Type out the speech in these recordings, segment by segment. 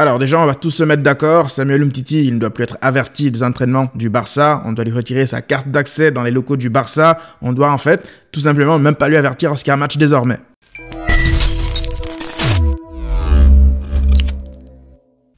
Alors déjà, on va tous se mettre d'accord, Samuel Umtiti, il ne doit plus être averti des entraînements du Barça, on doit lui retirer sa carte d'accès dans les locaux du Barça, on doit en fait tout simplement même pas lui avertir lorsqu'il y a un match désormais.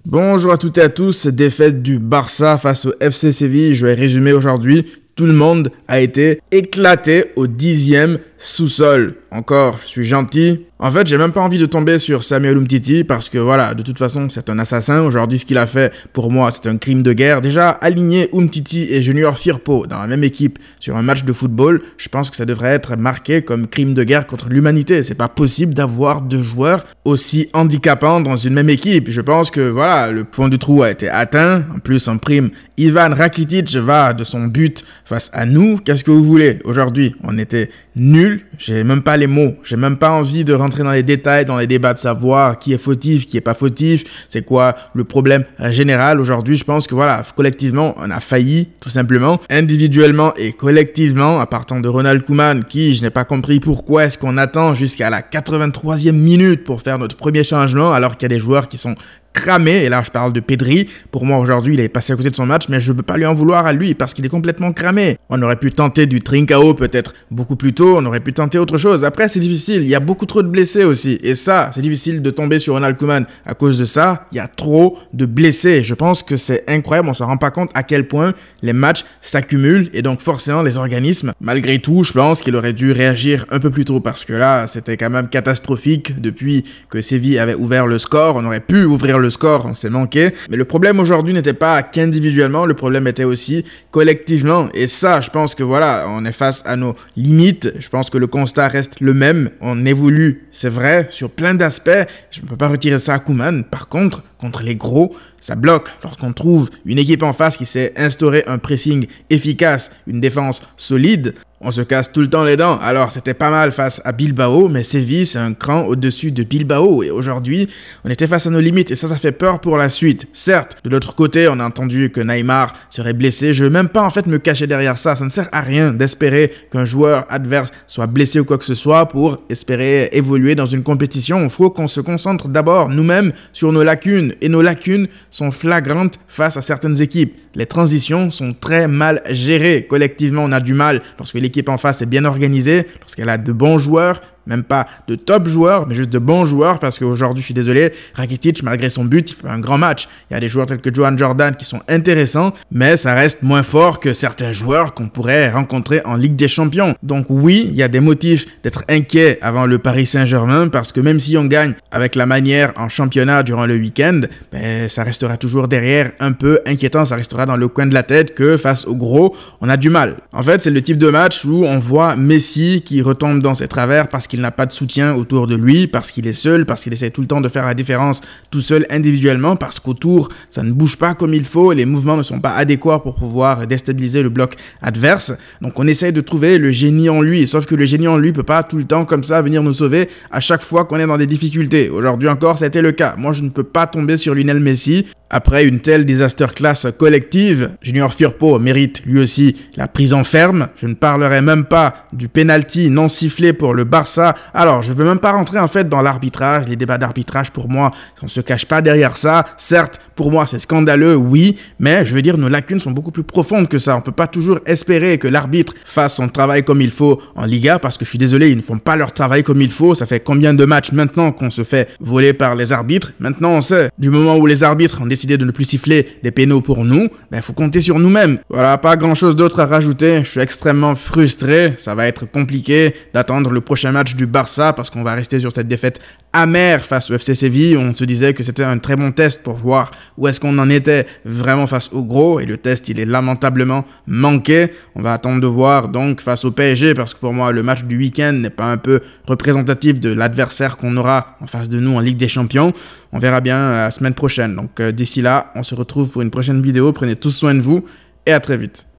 Bonjour à toutes et à tous, défaite du Barça face au FC Séville, je vais résumer aujourd'hui. Tout le monde a été éclaté au dixième sous-sol. Encore, je suis gentil. En fait, j'ai même pas envie de tomber sur Samuel Umtiti parce que voilà, de toute façon, c'est un assassin. Aujourd'hui, ce qu'il a fait, pour moi, c'est un crime de guerre. Déjà, aligner Umtiti et Junior Firpo dans la même équipe sur un match de football, je pense que ça devrait être marqué comme crime de guerre contre l'humanité. C'est pas possible d'avoir deux joueurs aussi handicapants dans une même équipe. Je pense que voilà, le point du trou a été atteint. En plus, en prime, Ivan Rakitic va de son but face à nous. Qu'est-ce que vous voulez Aujourd'hui, on était nuls. J'ai même pas les mots. J'ai même pas envie de rentrer dans les détails, dans les débats de savoir qui est fautif, qui est pas fautif. C'est quoi le problème euh, général aujourd'hui. Je pense que voilà, collectivement, on a failli, tout simplement. Individuellement et collectivement, à partant de Ronald Kuman, qui, je n'ai pas compris pourquoi est-ce qu'on attend jusqu'à la 83e minute pour faire notre premier changement, alors qu'il y a des joueurs qui sont cramé, et là je parle de Pedri, pour moi aujourd'hui il est passé à côté de son match, mais je ne peux pas lui en vouloir à lui parce qu'il est complètement cramé. On aurait pu tenter du Trincao peut-être beaucoup plus tôt, on aurait pu tenter autre chose. Après c'est difficile, il y a beaucoup trop de blessés aussi, et ça c'est difficile de tomber sur Ronald Koeman. À cause de ça, il y a trop de blessés. Je pense que c'est incroyable, on ne se rend pas compte à quel point les matchs s'accumulent, et donc forcément les organismes, malgré tout, je pense qu'il aurait dû réagir un peu plus tôt parce que là c'était quand même catastrophique depuis que Séville avait ouvert le score, on aurait pu ouvrir le score, on hein, s'est manqué. Mais le problème aujourd'hui n'était pas qu'individuellement, le problème était aussi collectivement. Et ça, je pense que voilà, on est face à nos limites. Je pense que le constat reste le même. On évolue, c'est vrai, sur plein d'aspects. Je ne peux pas retirer ça à Kuman. Par contre, contre les gros, ça bloque. Lorsqu'on trouve une équipe en face qui sait instaurer un pressing efficace, une défense solide, on se casse tout le temps les dents, alors c'était pas mal face à Bilbao, mais Séville c'est un cran au-dessus de Bilbao et aujourd'hui on était face à nos limites et ça ça fait peur pour la suite. Certes, de l'autre côté on a entendu que Neymar serait blessé, je veux même pas en fait me cacher derrière ça, ça ne sert à rien d'espérer qu'un joueur adverse soit blessé ou quoi que ce soit pour espérer évoluer dans une compétition. Il faut qu'on se concentre d'abord nous-mêmes sur nos lacunes et nos lacunes sont flagrantes face à certaines équipes. Les transitions sont très mal gérées collectivement, on a du mal lorsque les l'équipe en face est bien organisée, lorsqu'elle a de bons joueurs, même pas de top joueurs, mais juste de bons joueurs, parce qu'aujourd'hui, je suis désolé, Rakitic, malgré son but, il fait un grand match. Il y a des joueurs tels que Johan Jordan qui sont intéressants, mais ça reste moins fort que certains joueurs qu'on pourrait rencontrer en Ligue des Champions. Donc oui, il y a des motifs d'être inquiet avant le Paris Saint-Germain, parce que même si on gagne avec la manière en championnat durant le week-end, ben, ça restera toujours derrière un peu inquiétant, ça restera dans le coin de la tête que face au gros, on a du mal. En fait, c'est le type de match où on voit Messi qui retombe dans ses travers parce qu'il n'a pas de soutien autour de lui, parce qu'il est seul, parce qu'il essaie tout le temps de faire la différence tout seul individuellement, parce qu'autour, ça ne bouge pas comme il faut, les mouvements ne sont pas adéquats pour pouvoir déstabiliser le bloc adverse. Donc on essaie de trouver le génie en lui, sauf que le génie en lui peut pas tout le temps comme ça venir nous sauver à chaque fois qu'on est dans des difficultés. Aujourd'hui encore, c'était le cas. Moi, je ne peux pas tomber sur Lionel Messi après une telle disaster class collective, Junior Firpo mérite lui aussi la prise en ferme. Je ne parlerai même pas du penalty non sifflé pour le Barça. Alors, je ne veux même pas rentrer en fait dans l'arbitrage. Les débats d'arbitrage pour moi, on ne se cache pas derrière ça. Certes, pour moi, c'est scandaleux, oui, mais je veux dire, nos lacunes sont beaucoup plus profondes que ça. On peut pas toujours espérer que l'arbitre fasse son travail comme il faut en Liga, parce que je suis désolé, ils ne font pas leur travail comme il faut. Ça fait combien de matchs maintenant qu'on se fait voler par les arbitres Maintenant, on sait, du moment où les arbitres ont décidé de ne plus siffler des pénaux pour nous, il ben, faut compter sur nous-mêmes. Voilà, pas grand-chose d'autre à rajouter. Je suis extrêmement frustré. Ça va être compliqué d'attendre le prochain match du Barça, parce qu'on va rester sur cette défaite amère face au FC Séville. On se disait que c'était un très bon test pour voir où est-ce qu'on en était vraiment face au gros Et le test, il est lamentablement manqué. On va attendre de voir donc face au PSG, parce que pour moi, le match du week-end n'est pas un peu représentatif de l'adversaire qu'on aura en face de nous en Ligue des Champions. On verra bien la semaine prochaine. Donc euh, d'ici là, on se retrouve pour une prochaine vidéo. Prenez tous soin de vous et à très vite.